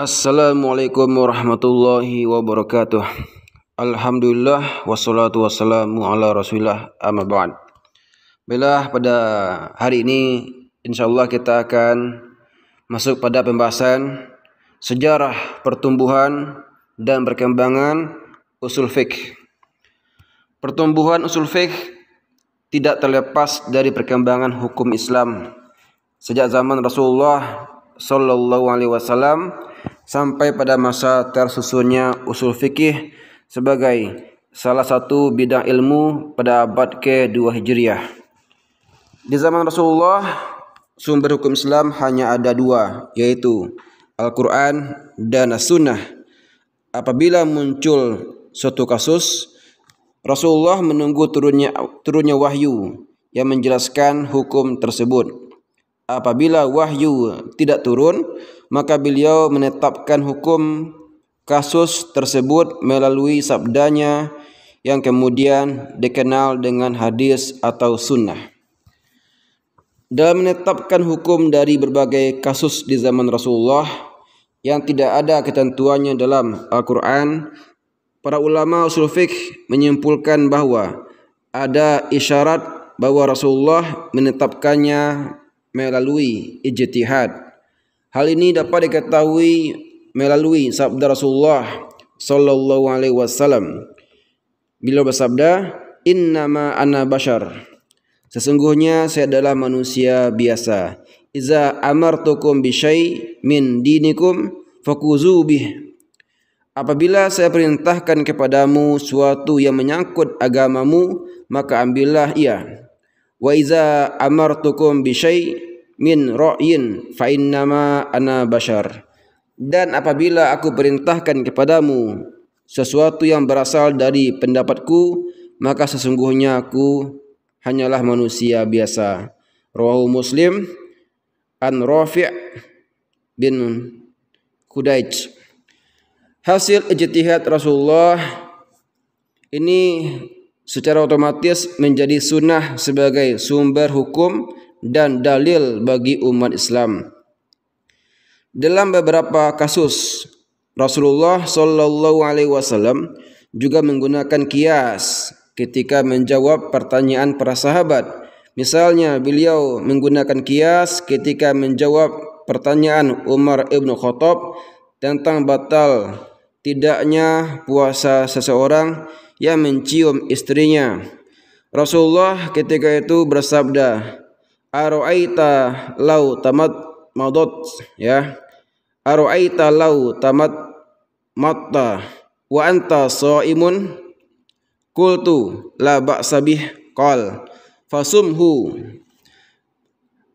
Assalamualaikum warahmatullahi wabarakatuh Alhamdulillah Wassalatu wassalamu ala rasulullah Amma ba'd Baiklah pada hari ini InsyaAllah kita akan Masuk pada pembahasan Sejarah pertumbuhan Dan perkembangan Usul fiqh Pertumbuhan usul fiqh Tidak terlepas dari perkembangan Hukum Islam Sejak zaman Rasulullah Sallallahu alaihi wasallam Sallallahu alaihi wasallam sampai pada masa tersusunnya usul fikih sebagai salah satu bidang ilmu pada abad ke-2 Hijriah. Di zaman Rasulullah, sumber hukum Islam hanya ada dua, yaitu Al-Quran dan As-Sunnah. Apabila muncul suatu kasus, Rasulullah menunggu turunnya turunnya wahyu yang menjelaskan hukum tersebut apabila wahyu tidak turun maka beliau menetapkan hukum kasus tersebut melalui sabdanya yang kemudian dikenal dengan hadis atau sunnah. Dalam menetapkan hukum dari berbagai kasus di zaman Rasulullah yang tidak ada ketentuannya dalam Al-Quran, para ulama usul fiqh menyimpulkan bahwa ada isyarat bahwa Rasulullah menetapkannya melalui ijtihad. Hal ini dapat diketahui melalui sabda Rasulullah sallallahu alaihi wasallam. Beliau bersabda, "Innama ana bashar." Sesungguhnya saya adalah manusia biasa. Iza amartukum bisyai min dinikum fakuzu bih. Apabila saya perintahkan kepadamu suatu yang menyangkut agamamu, maka ambillah ia wa iza amartukum bi min ra'yin fa innama ana bashar dan apabila aku perintahkan kepadamu sesuatu yang berasal dari pendapatku maka sesungguhnya aku hanyalah manusia biasa rawahu muslim an rafi' bin Kudaij hasil ijtihad Rasulullah ini secara otomatis menjadi sunnah sebagai sumber hukum dan dalil bagi umat Islam. Dalam beberapa kasus, Rasulullah Shallallahu Alaihi Wasallam juga menggunakan kias ketika menjawab pertanyaan para sahabat. Misalnya, beliau menggunakan kias ketika menjawab pertanyaan Umar ibnu Khattab tentang batal tidaknya puasa seseorang yang mencium istrinya. Rasulullah ketika itu bersabda, aroaita lau tamat madot ya. aroaita lau tamat matta wa anta shaimun qultu la ba'sa bih qal fasumhu."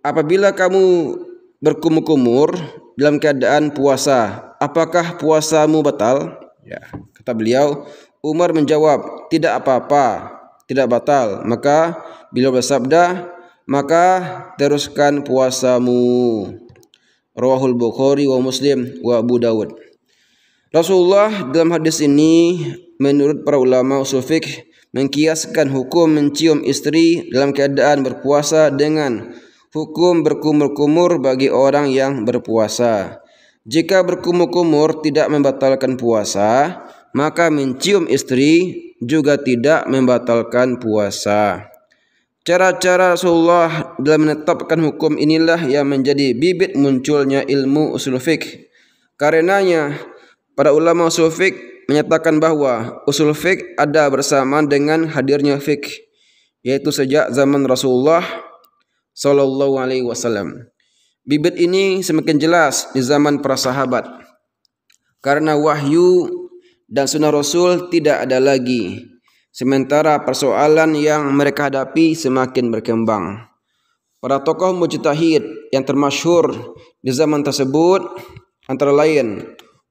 Apabila kamu berkumur-kumur dalam keadaan puasa, apakah puasamu batal? Ya, kata beliau, Umar menjawab, "Tidak apa-apa, tidak batal." Maka beliau bersabda, "Maka teruskan puasamu." Rawahul Bukhari wa Muslim wa Abu Dawud. Rasulullah dalam hadis ini menurut para ulama usul mengkiaskan hukum mencium istri dalam keadaan berpuasa dengan hukum berkumur-kumur bagi orang yang berpuasa. Jika berkumur-kumur tidak membatalkan puasa, maka mencium istri juga tidak membatalkan puasa. Cara-cara Rasulullah dalam menetapkan hukum inilah yang menjadi bibit munculnya ilmu usul fiqh. Karenanya, para ulama usul fiqh menyatakan bahwa usul fiqh ada bersamaan dengan hadirnya fiqh, yaitu sejak zaman Rasulullah Shallallahu Alaihi Wasallam. Bibit ini semakin jelas di zaman para sahabat karena wahyu dan sunnah Rasul tidak ada lagi. Sementara persoalan yang mereka hadapi semakin berkembang. Para tokoh mujtahid yang termasyhur di zaman tersebut antara lain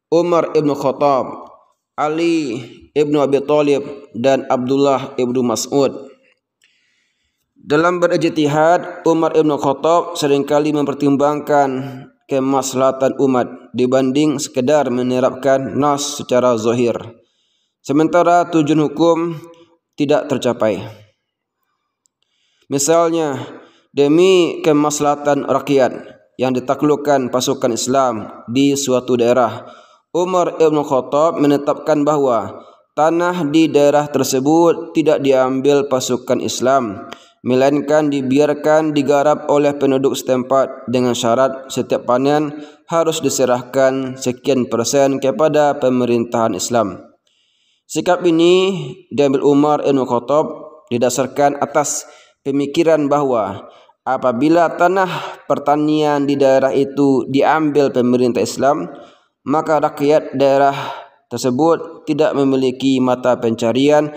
Umar ibn Khattab, Ali ibn Abi Talib dan Abdullah ibn Mas'ud. Dalam berijtihad, Umar ibn Khattab seringkali mempertimbangkan kemaslahatan umat dibanding sekadar menerapkan nas secara zahir. Sementara tujuan hukum tidak tercapai. Misalnya, demi kemaslahatan rakyat yang ditaklukkan pasukan Islam di suatu daerah, Umar Ibn Khattab menetapkan bahawa tanah di daerah tersebut tidak diambil pasukan Islam melainkan dibiarkan digarap oleh penduduk setempat dengan syarat setiap panen harus diserahkan sekian persen kepada pemerintahan Islam. Sikap ini diambil Umar bin Khattab didasarkan atas pemikiran bahwa apabila tanah pertanian di daerah itu diambil pemerintah Islam, maka rakyat daerah tersebut tidak memiliki mata pencarian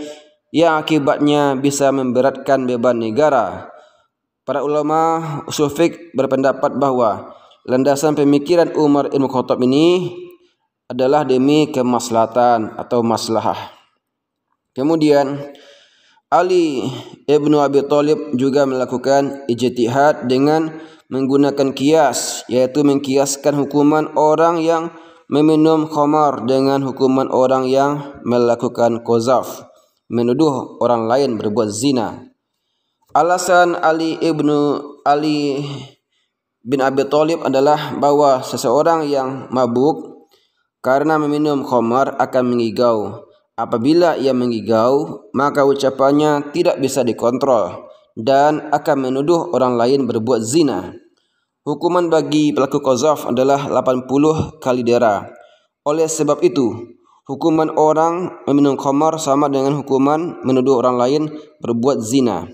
yang akibatnya bisa memberatkan beban negara. Para ulama sufik berpendapat bahwa landasan pemikiran Umar Ibn Khattab ini adalah demi kemaslahatan atau maslahah. Kemudian Ali Ibnu Abi Thalib juga melakukan ijtihad dengan menggunakan kias yaitu mengkiaskan hukuman orang yang meminum khamar dengan hukuman orang yang melakukan qazaf menuduh orang lain berbuat zina. Alasan Ali ibnu Ali bin Abi Thalib adalah bahwa seseorang yang mabuk karena meminum khamar akan mengigau. Apabila ia mengigau, maka ucapannya tidak bisa dikontrol dan akan menuduh orang lain berbuat zina. Hukuman bagi pelaku qazaf adalah 80 kali darah. Oleh sebab itu, hukuman orang meminum khamar sama dengan hukuman menuduh orang lain berbuat zina.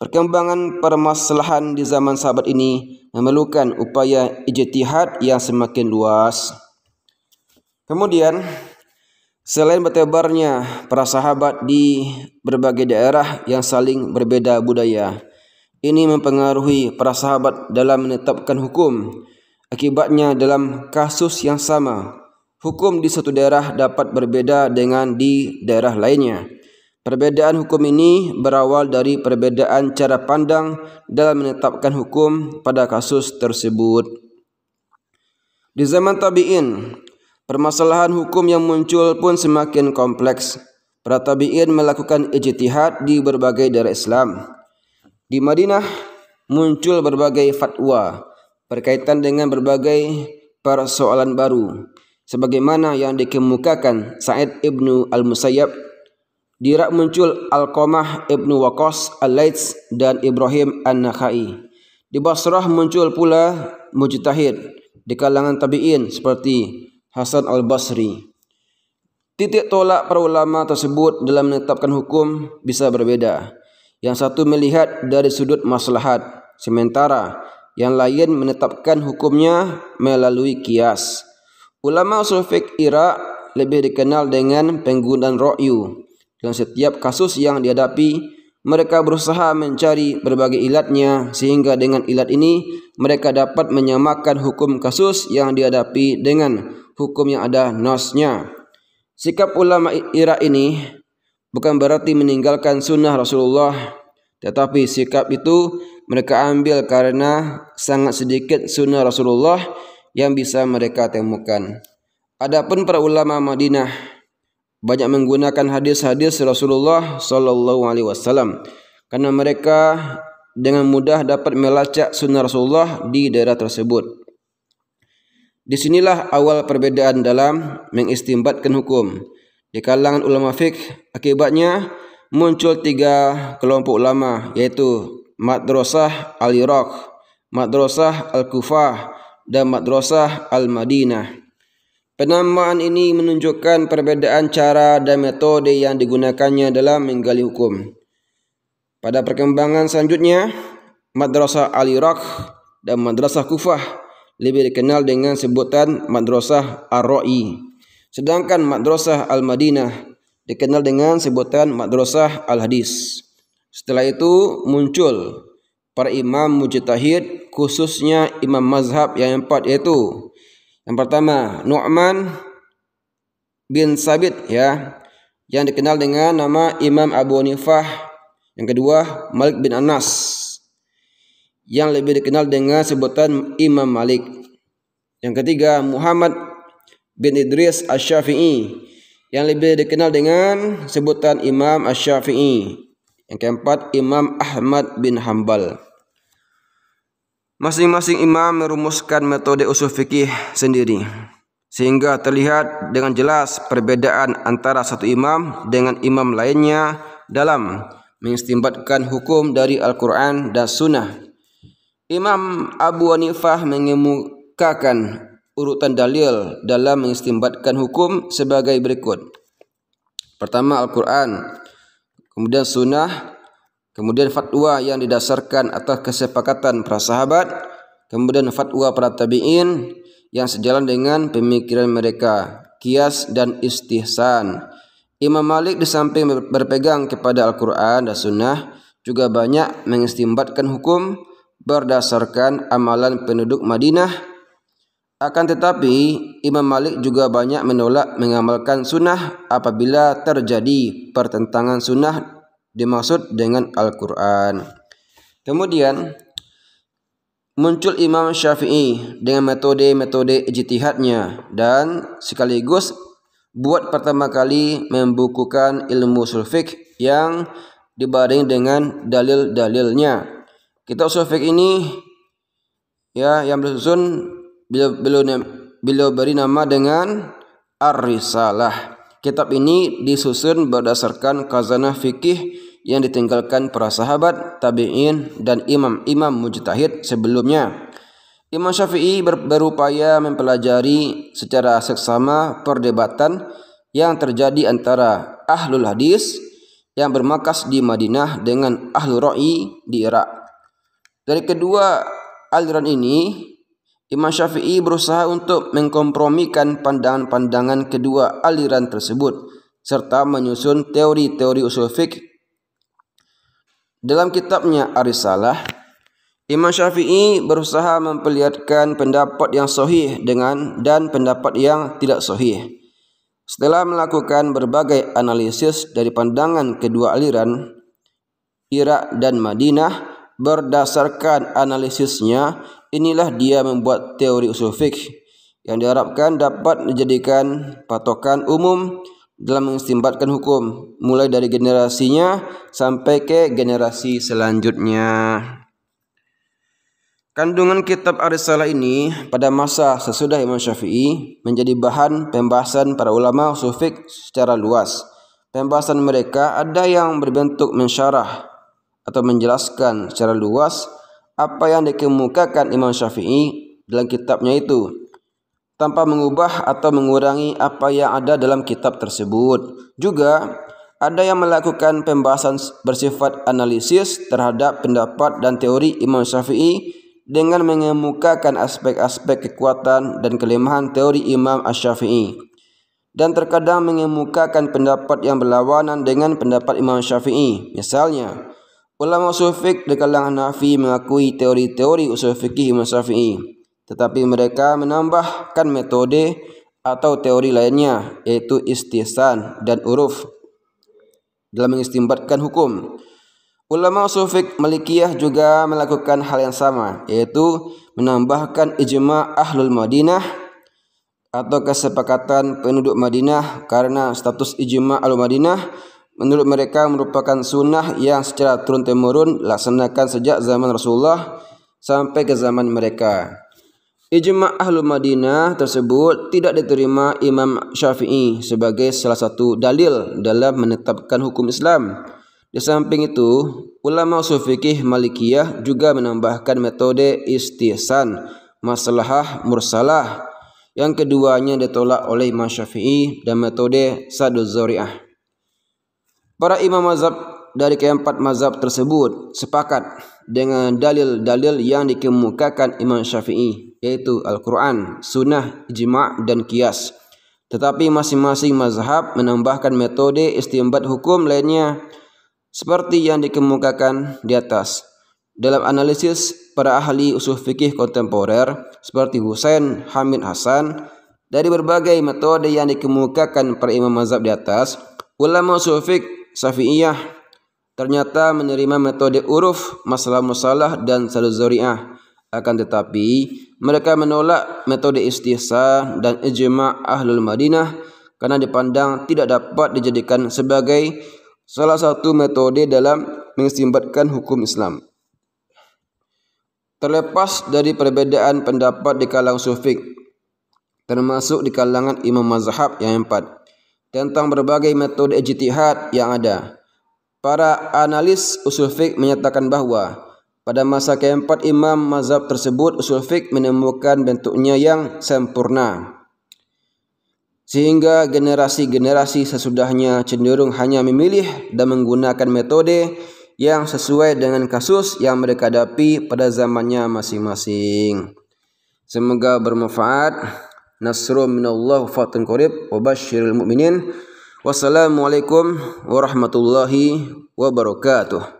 Perkembangan permasalahan di zaman sahabat ini memerlukan upaya ijtihad yang semakin luas. Kemudian, selain bertebarnya para sahabat di berbagai daerah yang saling berbeda budaya, ini mempengaruhi para sahabat dalam menetapkan hukum. Akibatnya dalam kasus yang sama, Hukum di suatu daerah dapat berbeda dengan di daerah lainnya. Perbedaan hukum ini berawal dari perbedaan cara pandang dalam menetapkan hukum pada kasus tersebut. Di zaman tabi'in, permasalahan hukum yang muncul pun semakin kompleks. Para tabi'in melakukan ijtihad di berbagai daerah Islam. Di Madinah muncul berbagai fatwa berkaitan dengan berbagai persoalan baru sebagaimana yang dikemukakan Sa'id ibnu Al-Musayyab Dirak muncul Al-Qamah ibnu Waqas Al-Laits dan Ibrahim An-Nakhai di Basrah muncul pula mujtahid di kalangan tabi'in seperti Hasan Al-Basri Titik tolak para ulama tersebut dalam menetapkan hukum bisa berbeda. Yang satu melihat dari sudut maslahat, sementara yang lain menetapkan hukumnya melalui kias. Ulama usul fiqh Irak lebih dikenal dengan penggunaan ro'yu. Dalam setiap kasus yang dihadapi, mereka berusaha mencari berbagai ilatnya sehingga dengan ilat ini mereka dapat menyamakan hukum kasus yang dihadapi dengan hukum yang ada nasnya. Sikap ulama Irak ini bukan berarti meninggalkan sunnah Rasulullah, tetapi sikap itu mereka ambil karena sangat sedikit sunnah Rasulullah yang bisa mereka temukan. Adapun para ulama Madinah banyak menggunakan hadis-hadis Rasulullah Shallallahu Alaihi Wasallam karena mereka dengan mudah dapat melacak sunnah Rasulullah di daerah tersebut. Disinilah awal perbedaan dalam mengistimbatkan hukum. Di kalangan ulama fiqh, akibatnya muncul tiga kelompok ulama yaitu Madrasah Al-Iraq, Madrasah Al-Kufah, dan Madrasah Al-Madinah. Penamaan ini menunjukkan perbedaan cara dan metode yang digunakannya dalam menggali hukum. Pada perkembangan selanjutnya, Madrasah Al-Iraq dan Madrasah Kufah lebih dikenal dengan sebutan Madrasah Ar-Ra'i. Sedangkan Madrasah Al-Madinah dikenal dengan sebutan Madrasah Al-Hadis. Setelah itu muncul para imam mujtahid khususnya imam mazhab yang empat yaitu yang pertama Nu'man bin Sabit ya yang dikenal dengan nama Imam Abu Hanifah. Yang kedua Malik bin Anas yang lebih dikenal dengan sebutan Imam Malik. Yang ketiga Muhammad bin Idris Asy-Syafi'i yang lebih dikenal dengan sebutan Imam Asy-Syafi'i. Yang keempat Imam Ahmad bin Hambal. Masing-masing imam merumuskan metode usul fikih sendiri sehingga terlihat dengan jelas perbedaan antara satu imam dengan imam lainnya dalam mengistimbatkan hukum dari Al-Quran dan Sunnah. Imam Abu Hanifah mengemukakan urutan dalil dalam mengistimbatkan hukum sebagai berikut. Pertama Al-Quran, kemudian Sunnah, kemudian fatwa yang didasarkan atas kesepakatan para sahabat, kemudian fatwa para tabi'in yang sejalan dengan pemikiran mereka, kias dan istihsan. Imam Malik di samping berpegang kepada Al-Quran dan Sunnah, juga banyak mengistimbatkan hukum berdasarkan amalan penduduk Madinah. Akan tetapi, Imam Malik juga banyak menolak mengamalkan sunnah apabila terjadi pertentangan sunnah dimaksud dengan Al-Quran. Kemudian muncul Imam Syafi'i dengan metode-metode ijtihadnya dan sekaligus buat pertama kali membukukan ilmu sulfik yang dibanding dengan dalil-dalilnya. Kitab sulfik ini ya yang disusun beliau beliau, beliau beri nama dengan Ar-Risalah. Kitab ini disusun berdasarkan kazanah fikih yang ditinggalkan para sahabat, tabi'in, dan imam-imam mujtahid sebelumnya. Imam Syafi'i ber berupaya mempelajari secara seksama perdebatan yang terjadi antara ahlul hadis yang bermakas di Madinah dengan ahlul ra'i di Irak. Dari kedua aliran ini, Imam Syafi'i berusaha untuk mengkompromikan pandangan-pandangan kedua aliran tersebut serta menyusun teori-teori usul fikih dalam kitabnya Arisalah, Imam Syafi'i berusaha memperlihatkan pendapat yang sahih dengan dan pendapat yang tidak sahih. Setelah melakukan berbagai analisis dari pandangan kedua aliran, Irak dan Madinah, berdasarkan analisisnya, inilah dia membuat teori usul fikih yang diharapkan dapat dijadikan patokan umum dalam mengistimbatkan hukum mulai dari generasinya sampai ke generasi selanjutnya. Kandungan kitab Arisalah ini pada masa sesudah Imam Syafi'i menjadi bahan pembahasan para ulama sufik secara luas. Pembahasan mereka ada yang berbentuk mensyarah atau menjelaskan secara luas apa yang dikemukakan Imam Syafi'i dalam kitabnya itu tanpa mengubah atau mengurangi apa yang ada dalam kitab tersebut. Juga ada yang melakukan pembahasan bersifat analisis terhadap pendapat dan teori Imam Syafi'i dengan mengemukakan aspek-aspek kekuatan dan kelemahan teori Imam Asy-Syafi'i dan terkadang mengemukakan pendapat yang berlawanan dengan pendapat Imam Syafi'i. Misalnya, ulama usul di kalangan Hanafi mengakui teori-teori usul fikih Imam Syafi'i. Tetapi mereka menambahkan metode atau teori lainnya yaitu istisan dan uruf dalam mengistimbatkan hukum. Ulama Sufik Malikiyah juga melakukan hal yang sama yaitu menambahkan ijma ahlul Madinah atau kesepakatan penduduk Madinah karena status ijma ahlul Madinah menurut mereka merupakan sunnah yang secara turun temurun laksanakan sejak zaman Rasulullah sampai ke zaman mereka. Ijma' Ahlu Madinah tersebut tidak diterima Imam Syafi'i sebagai salah satu dalil dalam menetapkan hukum Islam. Di samping itu, ulama sufiqih malikiah Malikiyah juga menambahkan metode istihsan, maslahah mursalah yang keduanya ditolak oleh Imam Syafi'i dan metode sadu Para imam mazhab dari keempat mazhab tersebut sepakat dengan dalil-dalil yang dikemukakan Imam Syafi'i yaitu Al-Quran, Sunnah, Ijma' dan Kias. Tetapi masing-masing mazhab menambahkan metode istimbat hukum lainnya seperti yang dikemukakan di atas. Dalam analisis para ahli usul fikih kontemporer seperti Husain Hamid Hasan dari berbagai metode yang dikemukakan para imam mazhab di atas, ulama usul fikih Syafi'iyah ternyata menerima metode uruf, masalah musalah dan saluzoriah. Akan tetapi, mereka menolak metode istihsa dan ijma' ahlul Madinah karena dipandang tidak dapat dijadikan sebagai salah satu metode dalam mengistimbatkan hukum Islam. Terlepas dari perbedaan pendapat di kalangan sufik, termasuk di kalangan imam mazhab yang empat, tentang berbagai metode ijtihad yang ada. Para analis usul menyatakan bahwa pada masa keempat imam mazhab tersebut usul fiqh menemukan bentuknya yang sempurna. Sehingga generasi-generasi sesudahnya cenderung hanya memilih dan menggunakan metode yang sesuai dengan kasus yang mereka hadapi pada zamannya masing-masing. Semoga bermanfaat. Nasrul minallah fatun qarib wa basyiril mu'minin. Wassalamualaikum warahmatullahi wabarakatuh.